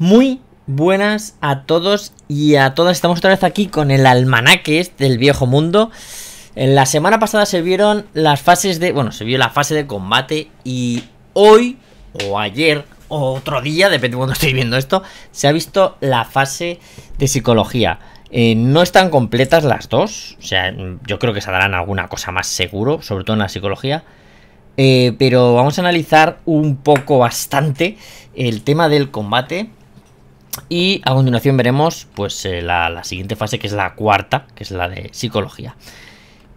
Muy buenas a todos y a todas. Estamos otra vez aquí con el almanaque del viejo mundo. En la semana pasada se vieron las fases de. Bueno, se vio la fase de combate y hoy, o ayer, o otro día, depende de cuando estoy viendo esto, se ha visto la fase de psicología. Eh, no están completas las dos. O sea, yo creo que se darán alguna cosa más seguro, sobre todo en la psicología. Eh, pero vamos a analizar un poco bastante el tema del combate. Y a continuación veremos pues eh, la, siguiente fase, que es la cuarta, que es la de psicología.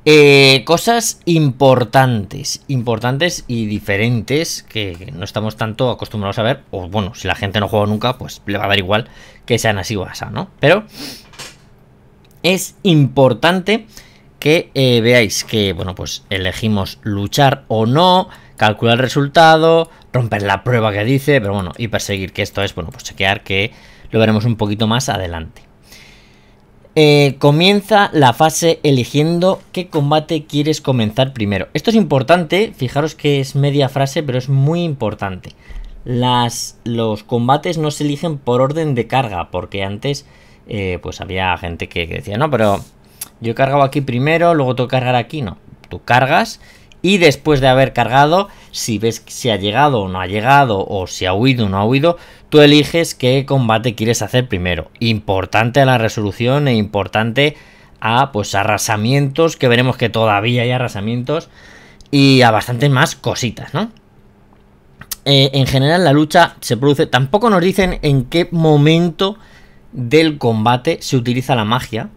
Eh, cosas importantes, importantes y diferentes que no estamos tanto acostumbrados a ver. O bueno, si la gente no juega nunca, pues le va a dar igual que sean así o así, ¿no? Pero es importante que eh, veáis que, bueno, pues elegimos luchar o no, calcular el resultado, romper la prueba que dice, pero bueno, y perseguir que esto es, bueno, pues chequear que lo veremos un poquito más adelante. Eh, comienza la fase eligiendo qué combate quieres comenzar primero. Esto es importante, fijaros que es media frase, pero es muy importante. Las, los combates no se eligen por orden de carga, porque antes eh, pues había gente que, decía, no, pero yo he cargado aquí primero, luego que cargar aquí, no. Tú cargas y después de haber cargado, si ves si ha llegado o no ha llegado, o si ha huido o no ha huido, tú eliges qué combate quieres hacer primero. Importante a la resolución e importante a pues arrasamientos, que veremos que todavía hay arrasamientos, y a bastantes más cositas, ¿no? Eh, en general la lucha se produce, tampoco nos dicen en qué momento del combate se utiliza la magia,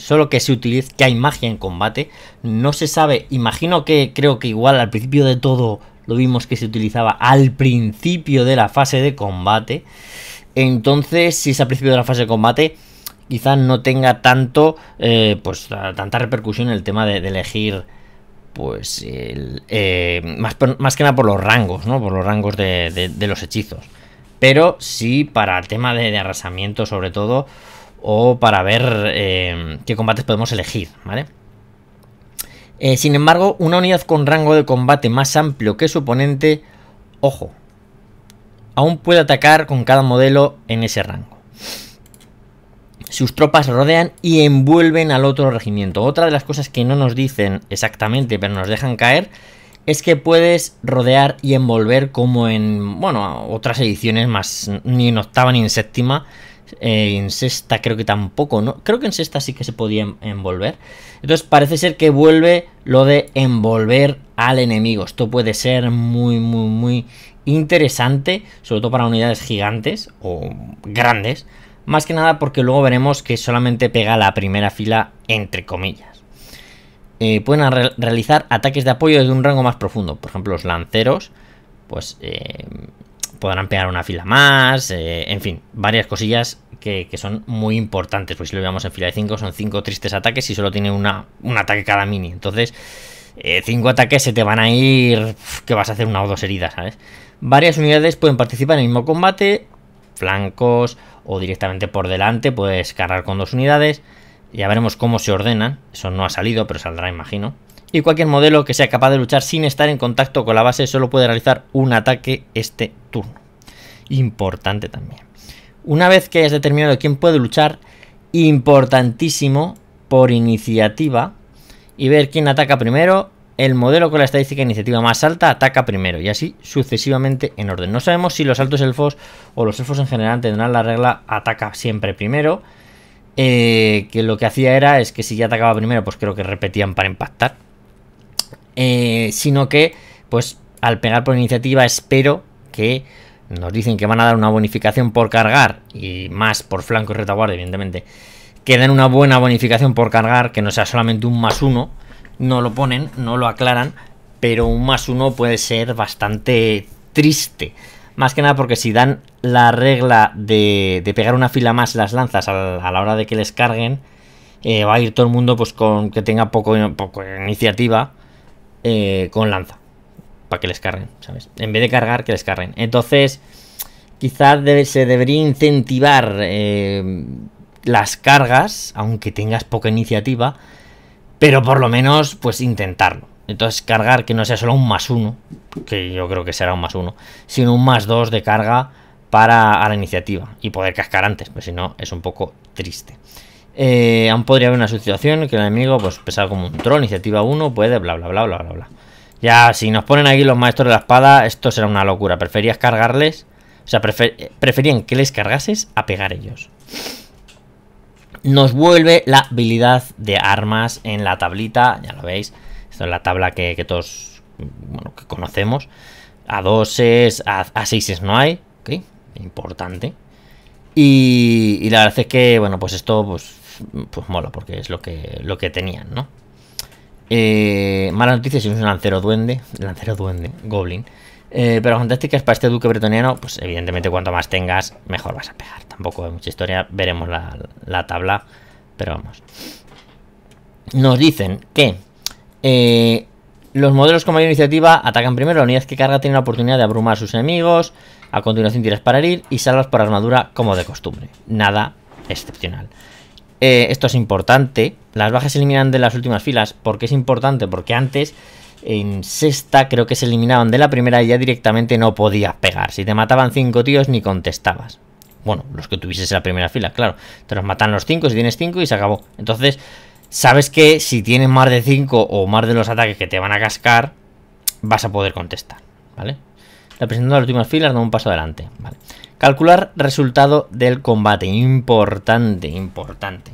solo que se utiliza, que hay magia en combate. No se sabe, imagino que creo que igual al principio de todo lo vimos que se utilizaba al principio de la fase de combate. Entonces, si es al principio de la fase de combate, quizás no tenga tanto, eh, pues tanta repercusión el tema de, elegir, pues, el, eh, más, que nada por los rangos, ¿no? Por los rangos de, de, de los hechizos. Pero sí para el tema de, arrasamiento, sobre todo, o para ver eh, qué combates podemos elegir, ¿vale? Eh, sin embargo, una unidad con rango de combate más amplio que su oponente, ojo, aún puede atacar con cada modelo en ese rango. Sus tropas rodean y envuelven al otro regimiento. Otra de las cosas que no nos dicen exactamente, pero nos dejan caer, es que puedes rodear y envolver como en, bueno, otras ediciones más, ni en octava ni en séptima, eh, en sexta creo que tampoco, ¿no? Creo que en sexta sí que se podía envolver. Entonces parece ser que vuelve lo de envolver al enemigo. Esto puede ser muy, muy, muy interesante, sobre todo para unidades gigantes o grandes. Más que nada porque luego veremos que solamente pega la primera fila entre comillas. Eh, pueden realizar ataques de apoyo desde un rango más profundo. Por ejemplo, los lanceros, pues... Eh, podrán pegar una fila más, eh, en fin, varias cosillas que, son muy importantes, pues si lo veamos en fila de 5 son 5 tristes ataques y solo tiene una, un ataque cada mini, entonces 5 eh, ataques se te van a ir, que vas a hacer una o dos heridas, ¿sabes? Varias unidades pueden participar en el mismo combate, flancos o directamente por delante, puedes cargar con dos unidades, ya veremos cómo se ordenan, eso no ha salido, pero saldrá imagino y cualquier modelo que sea capaz de luchar sin estar en contacto con la base solo puede realizar un ataque este turno. Importante también. Una vez que hayas determinado quién puede luchar, importantísimo por iniciativa y ver quién ataca primero, el modelo con la estadística de iniciativa más alta ataca primero y así sucesivamente en orden. No sabemos si los altos elfos o los elfos en general tendrán la regla ataca siempre primero, eh, que lo que hacía era es que si ya atacaba primero pues creo que repetían para impactar eh, sino que, pues al pegar por iniciativa, espero que nos dicen que van a dar una bonificación por cargar y más por flanco y retaguardia, evidentemente. Que den una buena bonificación por cargar, que no sea solamente un más uno. No lo ponen, no lo aclaran, pero un más uno puede ser bastante triste. Más que nada porque si dan la regla de, pegar una fila más las lanzas a la, hora de que les carguen, eh, va a ir todo el mundo pues con que tenga poco, poco iniciativa eh, con lanza. Para que les carguen, ¿sabes? En vez de cargar, que les carguen. Entonces, quizás debe, se debería incentivar eh, las cargas, aunque tengas poca iniciativa, pero por lo menos, pues intentarlo. Entonces, cargar que no sea solo un más uno, que yo creo que será un más uno, sino un más dos de carga para la iniciativa y poder cascar antes, pues si no, es un poco triste. Eh, aún podría haber una situación que el enemigo pues pesado como un troll, iniciativa 1, puede, bla, bla, bla, bla, bla, bla. Ya, si nos ponen aquí los maestros de la espada, esto será una locura. Preferías cargarles, o sea, preferían que les cargases a pegar ellos. Nos vuelve la habilidad de armas en la tablita, ya lo veis. Esto es la tabla que, todos, bueno, que conocemos. A 2 es, a, 6 es no hay, ok, importante. Y, y la verdad es que, bueno, pues esto, pues pues mola, porque es lo que, lo que tenían, ¿no? Eh, mala noticia si es un lancero duende, lancero duende, goblin. Eh, pero fantásticas para este duque bretoniano, pues evidentemente cuanto más tengas, mejor vas a pegar. Tampoco hay mucha historia, veremos la, tabla, pero vamos. Nos dicen que eh, los modelos con mayor iniciativa atacan primero, la unidad que carga tiene la oportunidad de abrumar a sus enemigos, a continuación tiras para herir y salvas por armadura como de costumbre. Nada excepcional. Eh, esto es importante. Las bajas se eliminan de las últimas filas. porque es importante? Porque antes en sexta creo que se eliminaban de la primera y ya directamente no podías pegar. Si te mataban cinco tíos ni contestabas. Bueno, los que tuvieses en la primera fila, claro. Te los matan los cinco si tienes cinco y se acabó. Entonces, sabes que si tienes más de cinco o más de los ataques que te van a cascar, vas a poder contestar, ¿vale? Representando las últimas filas, da un paso adelante, ¿vale? Calcular resultado del combate. Importante, importante.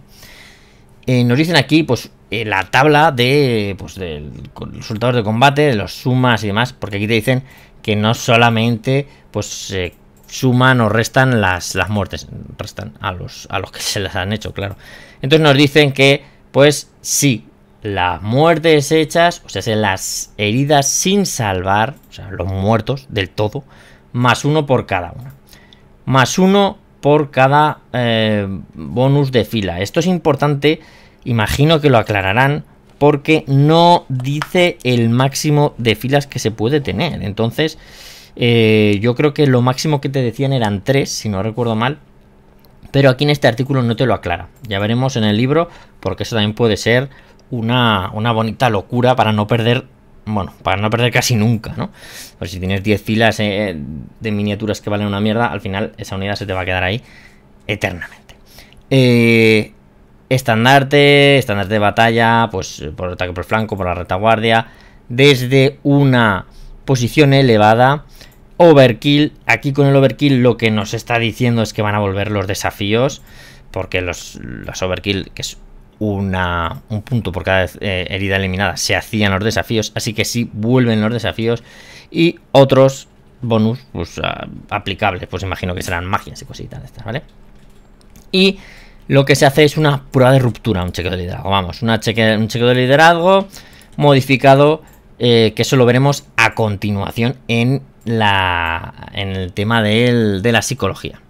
Eh, nos dicen aquí, pues, eh, la tabla de, pues, resultados de combate, de los sumas y demás, porque aquí te dicen que no solamente, pues, se suman o restan las, las muertes, restan a los, a los que se las han hecho, claro. Entonces nos dicen que, pues, sí, las muertes hechas, o sea, las heridas sin salvar, o sea, los muertos del todo, más uno por cada una más uno por cada eh, bonus de fila. Esto es importante, imagino que lo aclararán, porque no dice el máximo de filas que se puede tener. Entonces, eh, yo creo que lo máximo que te decían eran tres, si no recuerdo mal. Pero aquí en este artículo no te lo aclara. Ya veremos en el libro, porque eso también puede ser una, una bonita locura para no perder bueno, para no perder casi nunca, ¿no? Pues si tienes 10 filas eh, de miniaturas que valen una mierda, al final esa unidad se te va a quedar ahí eternamente. Eh, estandarte, estandarte de batalla, pues por ataque por flanco, por la retaguardia, desde una posición elevada. Overkill, aquí con el overkill lo que nos está diciendo es que van a volver los desafíos, porque los, los overkill, que es un punto por cada eh, herida eliminada se hacían los desafíos, así que sí vuelven los desafíos y otros bonus pues, ah, aplicables, pues imagino que serán magias y cositas de estas, ¿vale? Y lo que se hace es una prueba de ruptura, un chequeo de liderazgo, vamos, cheque, un chequeo de liderazgo modificado, eh, que eso lo veremos a continuación en, la, en el tema de, de la psicología.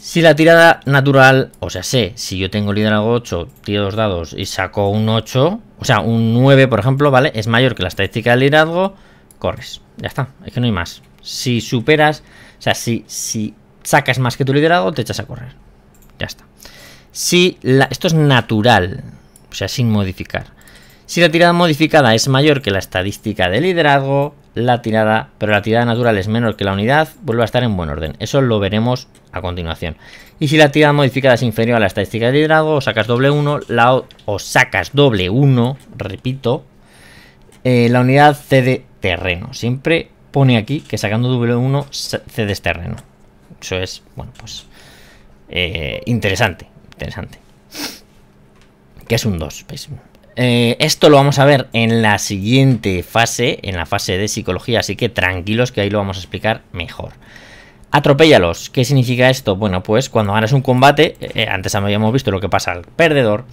Si la tirada natural, o sea, sé, si yo tengo liderazgo 8, tiro dos dados y saco un 8, o sea, un 9, por ejemplo, ¿vale? Es mayor que la estadística de liderazgo, corres. Ya está, es que no hay más. Si superas, o sea, si, si sacas más que tu liderazgo, te echas a correr. Ya está. Si la, esto es natural, o sea, sin modificar. Si la tirada modificada es mayor que la estadística de liderazgo, la tirada, pero la tirada natural es menor que la unidad, vuelve a estar en buen orden. Eso lo veremos a continuación. Y si la tirada modificada es inferior a la estadística de hidrago, o sacas doble 1, o, sacas doble 1, repito, eh, la unidad cede terreno. Siempre pone aquí que sacando doble 1 cedes terreno. Eso es, bueno, pues eh, interesante, interesante. Que es un 2, ¿veis? Eh, esto lo vamos a ver en la siguiente fase, en la fase de psicología, así que tranquilos que ahí lo vamos a explicar mejor. Atropéllalos. ¿Qué significa esto? Bueno, pues cuando ganas un combate, eh, eh, antes habíamos visto lo que pasa al perdedor,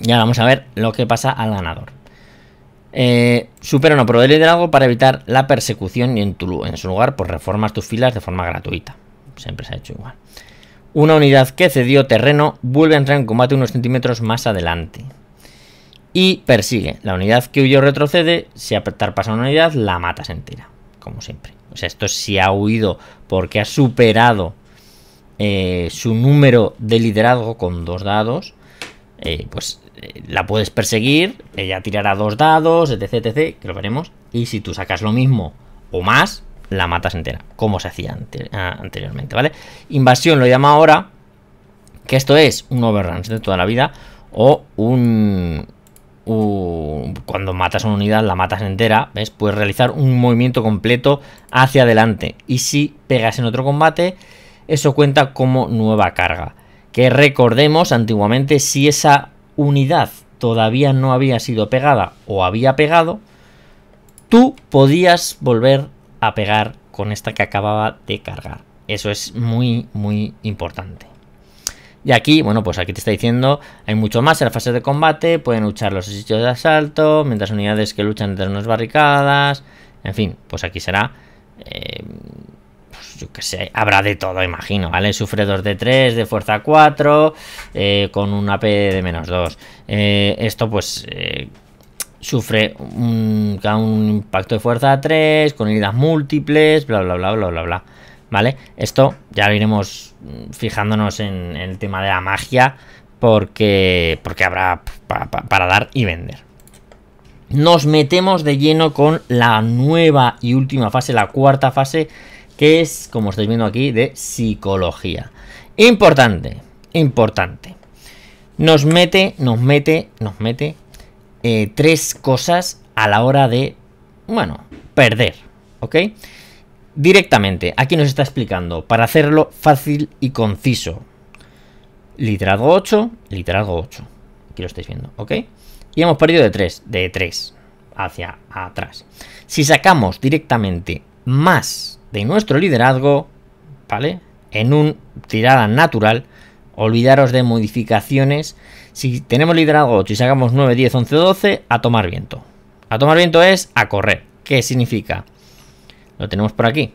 y ahora vamos a ver lo que pasa al ganador. Eh, supera una prueba de liderazgo para evitar la persecución y en, en su lugar pues reformas tus filas de forma gratuita. Siempre se ha hecho igual. Una unidad que cedió terreno vuelve a entrar en combate unos centímetros más adelante y persigue. La unidad que huyó retrocede, si pasa una unidad, la matas entera, como siempre. O sea, esto si ha huido porque ha superado eh, su número de liderazgo con dos dados, eh, pues eh, la puedes perseguir, ella tirará dos dados, etc, etc, que lo veremos. Y si tú sacas lo mismo o más, la matas entera, como se hacía anteriormente, ¿vale? Invasión lo llama ahora, que esto es un overrun de toda la vida o un cuando matas una unidad, la matas entera, ¿ves? Puedes realizar un movimiento completo hacia adelante. Y si pegas en otro combate, eso cuenta como nueva carga. Que recordemos, antiguamente, si esa unidad todavía no había sido pegada o había pegado, tú podías volver a pegar con esta que acababa de cargar. Eso es muy, muy importante. Y aquí, bueno, pues aquí te está diciendo, hay mucho más en la fase de combate, pueden luchar los sitios de asalto, mientras unidades que luchan entre unas barricadas, en fin, pues aquí será... Eh, pues yo qué sé, habrá de todo, imagino, ¿vale? Sufre 2 de 3, de fuerza 4, eh, con un AP de menos 2. Eh, esto pues sufre un, impacto de fuerza 3, con heridas múltiples, bla, bla, bla, bla, bla, bla. ¿vale? Esto ya lo iremos fijándonos en, el tema de la magia porque, porque habrá para, dar y vender. Nos metemos de lleno con la nueva y última fase, la cuarta fase, que es, como estáis viendo aquí, de psicología. Importante, importante. Nos mete, nos mete, nos mete eh, tres cosas a la hora de, bueno, perder, ¿ok? directamente, aquí nos está explicando, para hacerlo fácil y conciso. Liderazgo 8, liderazgo 8. Aquí lo estáis viendo, ¿ok? Y hemos perdido de 3, de 3 hacia atrás. Si sacamos directamente más de nuestro liderazgo, ¿vale? En un tirada natural, olvidaros de modificaciones. Si tenemos liderazgo 8 y sacamos 9, 10, 11, 12, a tomar viento. A tomar viento es a correr. ¿Qué significa? Lo tenemos por aquí.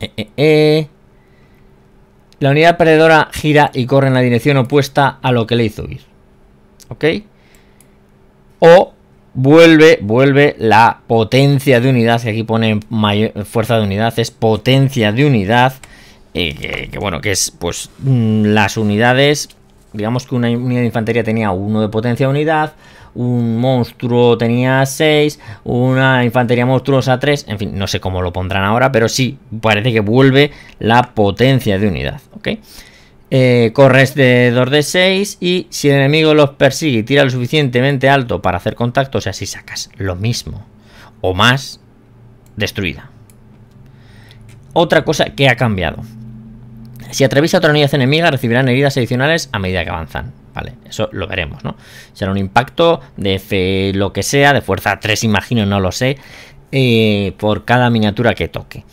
Eh, eh, eh. La unidad perdedora gira y corre en la dirección opuesta a lo que le hizo ir. ¿Ok? O vuelve, vuelve la potencia de unidad, que aquí pone fuerza de unidad, es potencia de unidad, que, que, bueno, que es pues mm, las unidades, digamos que una unidad de infantería tenía uno de potencia de unidad, un monstruo tenía 6, una infantería monstruosa 3, en fin, no sé cómo lo pondrán ahora, pero sí, parece que vuelve la potencia de unidad, ¿ok? Eh, corres este de 2 de 6 y si el enemigo los persigue y tira lo suficientemente alto para hacer contacto, o sea, si sacas lo mismo o más, destruida. Otra cosa que ha cambiado. Si atraviesa otra unidad enemiga, recibirán heridas adicionales a medida que avanzan. ¿vale? Eso lo veremos, ¿no? Será un impacto de F lo que sea, de fuerza 3 imagino, no lo sé, eh, por cada miniatura que toque.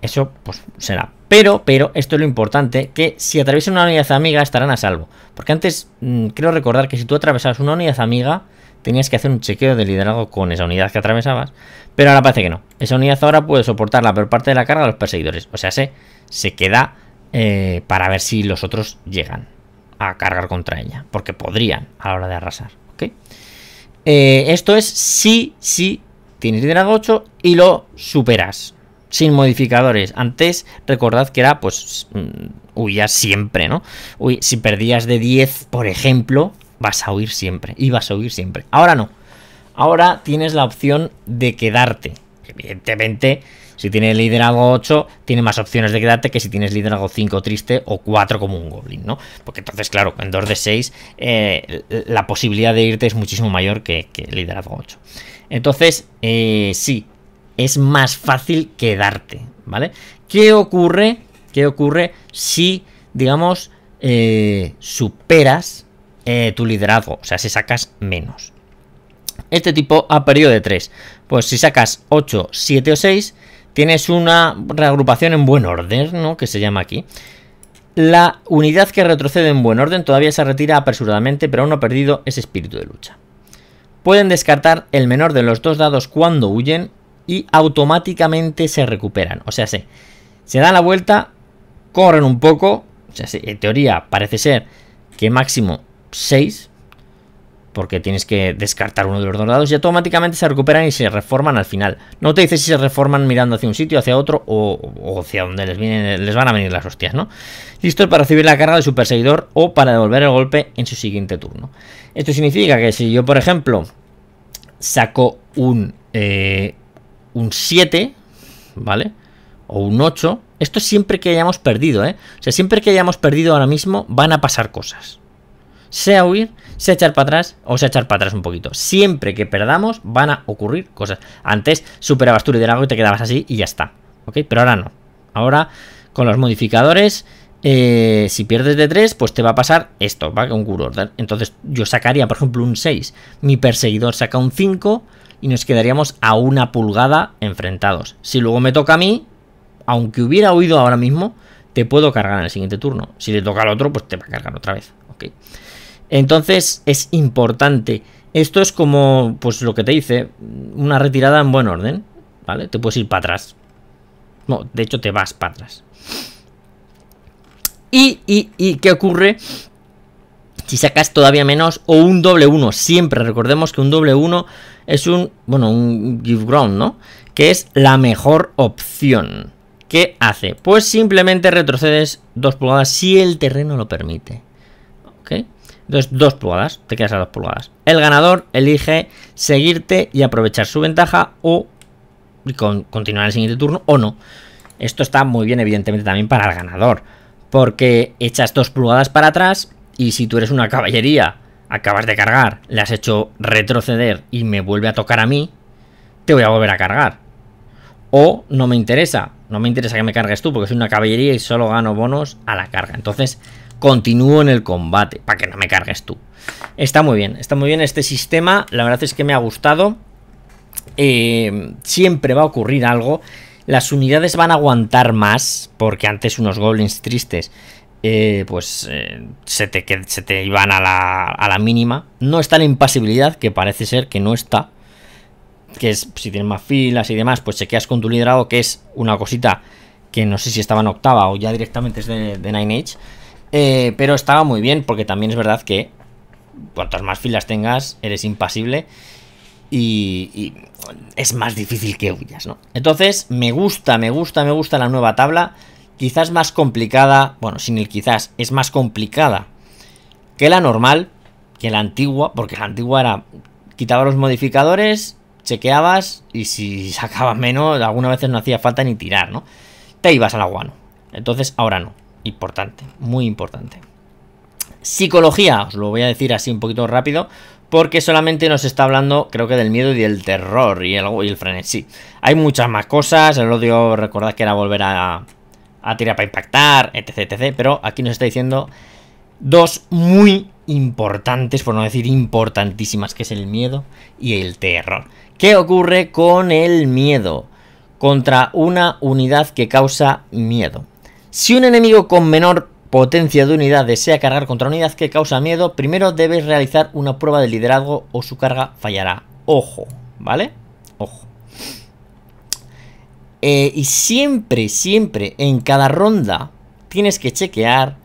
Eso pues será. Pero, pero, esto es lo importante, que si atraviesan una unidad amiga estarán a salvo. Porque antes, mm, creo recordar que si tú atravesabas una unidad amiga, tenías que hacer un chequeo de liderazgo con esa unidad que atravesabas. Pero ahora parece que no. Esa unidad ahora puede soportar la peor parte de la carga de los perseguidores. O sea, se, se queda eh, para ver si los otros llegan a cargar contra ella, porque podrían a la hora de arrasar. ¿ok? Eh, esto es si, si tienes liderazgo 8 y lo superas. Sin modificadores. Antes recordad que era pues mm, huías siempre, ¿no? si perdías de 10, por ejemplo, vas a huir siempre. Y vas a huir siempre. Ahora no. Ahora tienes la opción de quedarte. Evidentemente, si tiene liderazgo 8, tiene más opciones de quedarte que si tienes liderazgo 5 triste o 4 como un goblin, ¿no? Porque entonces, claro, en 2 de 6 eh, la posibilidad de irte es muchísimo mayor que, que liderazgo 8. Entonces, eh, sí, es más fácil quedarte, ¿vale? ¿Qué ocurre? ¿Qué ocurre si, digamos, eh, superas tu liderazgo? O sea, si sacas menos. Este tipo ha perdido de 3. Pues si sacas 8, 7 o 6, Tienes una reagrupación en buen orden, ¿no? Que se llama aquí. La unidad que retrocede en buen orden todavía se retira apresuradamente, pero aún no ha perdido ese espíritu de lucha. Pueden descartar el menor de los dos dados cuando huyen y automáticamente se recuperan. O sea, se, se dan la vuelta, corren un poco. O sea, en teoría parece ser que máximo 6, porque tienes que descartar uno de los dos lados y automáticamente se recuperan y se reforman al final. No te dice si se reforman mirando hacia un sitio, hacia otro o, hacia donde les, vienen, les van a venir las hostias, ¿no? es para recibir la carga de su perseguidor o para devolver el golpe en su siguiente turno. Esto significa que si yo, por ejemplo, saco un, eh, un 7, ¿vale? O un 8, esto es siempre que hayamos perdido, ¿eh? O sea, siempre que hayamos perdido ahora mismo van a pasar cosas. Sea huir, se echar para atrás o se echar para atrás un poquito. Siempre que perdamos van a ocurrir cosas. Antes superabas de liderazgo y te quedabas así y ya está. Pero ahora no. Ahora con los modificadores... Eh, si pierdes de 3, pues te va a pasar esto, va un Entonces yo sacaría, por ejemplo, un 6. Mi perseguidor saca un 5 y nos quedaríamos a una pulgada enfrentados. Si luego me toca a mí, aunque hubiera huido ahora mismo, te puedo cargar en el siguiente turno. Si le toca al otro, pues te va a cargar otra vez. ¿ok? Entonces es importante. Esto es como, pues lo que te dice, una retirada en buen orden, ¿vale? Te puedes ir para atrás. No, de hecho te vas para atrás. Y, y, y, ¿qué ocurre? Si sacas todavía menos o un doble 1, siempre recordemos que un doble 1 es un, bueno, un give ground, ¿no? Que es la mejor opción. ¿Qué hace? Pues simplemente retrocedes dos pulgadas si el terreno lo permite. Entonces, dos pulgadas, te quedas a dos pulgadas. El ganador elige seguirte y aprovechar su ventaja o continuar continuar el siguiente turno o no. Esto está muy bien, evidentemente, también para el ganador. Porque echas dos pulgadas para atrás y si tú eres una caballería, acabas de cargar, le has hecho retroceder y me vuelve a tocar a mí, te voy a volver a cargar. O no me interesa, no me interesa que me cargues tú porque soy una caballería y solo gano bonos a la carga. Entonces, continúo en el combate, para que no me cargues tú. Está muy bien, está muy bien este sistema, la verdad es que me ha gustado. Eh, siempre va a ocurrir algo, las unidades van a aguantar más, porque antes unos goblins tristes eh, pues eh, se, te, se, te, iban a la, mínima. No está la impasibilidad, que parece ser que no está. Que es, si tienes más filas y demás, pues chequeas con tu liderado, que es una cosita que no sé si estaba en octava o ya directamente es de, de Nine Age. Eh, pero estaba muy bien, porque también es verdad que cuantas más filas tengas, eres impasible y, es más difícil que huyas, ¿no? Entonces, me gusta, me gusta, me gusta la nueva tabla. Quizás más complicada, bueno, sin el quizás, es más complicada que la normal, que la antigua, porque la antigua era, quitaba los modificadores, chequeabas y si sacaba menos, algunas veces no hacía falta ni tirar, ¿no? Te ibas al aguano. Entonces, ahora no importante, muy importante. Psicología, os lo voy a decir así un poquito rápido, porque solamente nos está hablando, creo que del miedo y del terror y el, frenesí. Hay muchas más cosas, el odio, recordad que era volver a, tirar para impactar, etc, etc, pero aquí nos está diciendo dos muy importantes, por no decir importantísimas, que es el miedo y el terror. ¿Qué ocurre con el miedo? Contra una unidad que causa miedo. Si un enemigo con menor potencia de unidad desea cargar contra unidad que causa miedo, primero debes realizar una prueba de liderazgo o su carga fallará. Ojo, ¿vale? Ojo. Eh, y siempre, siempre, en cada ronda, tienes que chequear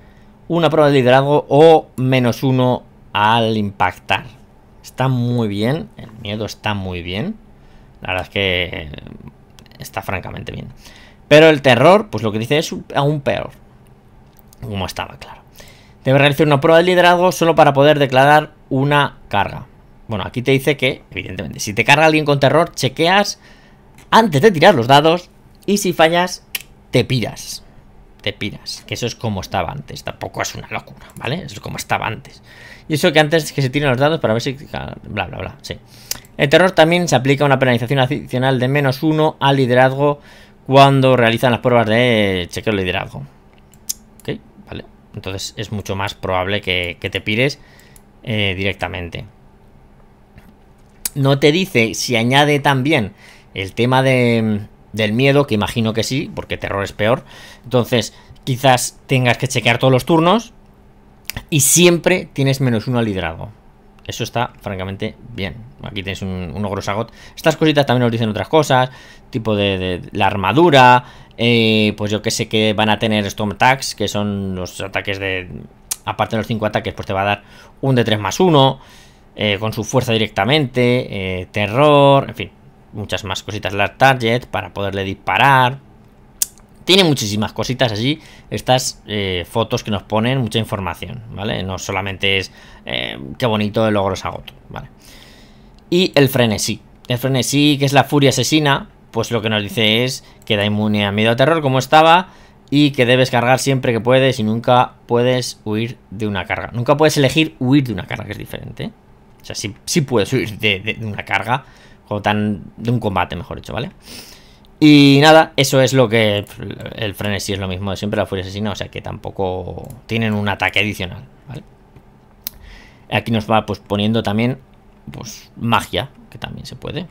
una prueba de liderazgo o menos uno al impactar. Está muy bien, el miedo está muy bien. La verdad es que está francamente bien. Pero el terror, pues lo que dice es aún peor. Como estaba claro. Debe realizar una prueba de liderazgo solo para poder declarar una carga. Bueno, aquí te dice que, evidentemente, si te carga alguien con terror, chequeas antes de tirar los dados y si fallas, te piras. Te piras. Que eso es como estaba antes. Tampoco es una locura, ¿vale? Eso es como estaba antes. Y eso que antes que se tiren los dados para ver si... Bla, bla, bla, sí. El terror también se aplica una penalización adicional de menos uno al liderazgo cuando realizan las pruebas de chequeo de liderazgo. Ok, vale. Entonces es mucho más probable que, te pires eh, directamente. No te dice si añade también el tema del miedo, que imagino que sí, porque terror es peor. Entonces, quizás tengas que chequear todos los turnos y siempre tienes menos uno al liderazgo eso está francamente bien. Aquí tenéis un, un ogro Estas cositas también nos dicen otras cosas, tipo de, la armadura, eh, pues yo que sé que van a tener Storm Attacks, que son los ataques de... Aparte de los 5 ataques, pues te va a dar un de 3 más 1, eh, con su fuerza directamente, eh, terror, en fin, muchas más cositas. Las target para poderle disparar, tiene muchísimas cositas allí, estas eh, fotos que nos ponen mucha información, ¿vale? No solamente es eh, qué bonito el logro agoto, ¿vale? Y el frenesí. El frenesí, que es la furia asesina, pues lo que nos dice es que da inmune a miedo a terror como estaba y que debes cargar siempre que puedes y nunca puedes huir de una carga. Nunca puedes elegir huir de una carga, que es diferente. O sea, sí, puedes huir de, una carga, como tan, de un combate, mejor dicho, ¿vale? vale y nada, eso es lo que el frenesí es lo mismo de siempre, la furia asesina, o sea que tampoco tienen un ataque adicional, ¿vale? Aquí nos va pues poniendo también pues magia, que también se puede,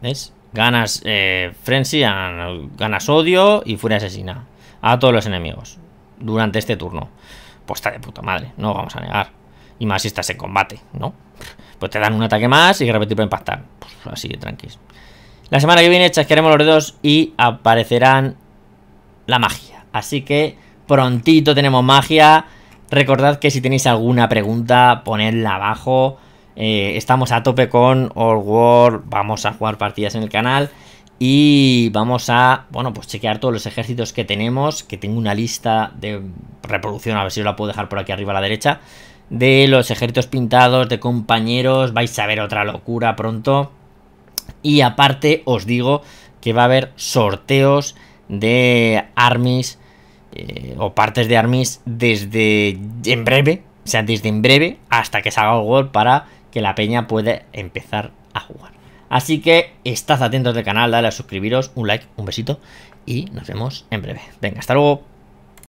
¿ves? Ganas eh, frenzy, ganas odio y furia asesina a todos los enemigos durante este turno. Pues está de puta madre, no vamos a negar. Y más si estás en combate, ¿no? Pues te dan un ataque más y repetir para impactar. Pues así, tranquilos. La semana que viene chasquearemos los dedos y aparecerán la magia. Así que prontito tenemos magia. Recordad que si tenéis alguna pregunta, ponedla abajo. Eh, estamos a tope con All World. Vamos a jugar partidas en el canal. Y vamos a, bueno, pues chequear todos los ejércitos que tenemos, que tengo una lista de reproducción, a ver si os la puedo dejar por aquí arriba a la derecha, de los ejércitos pintados, de compañeros, vais a ver otra locura pronto. Y aparte os digo que va a haber sorteos de armis eh, o partes de armis desde en breve, o sea, desde en breve hasta que salga el gol para que la peña pueda empezar a jugar. Así que estad atentos del canal, dale a suscribiros, un like, un besito y nos vemos en breve. Venga, hasta luego.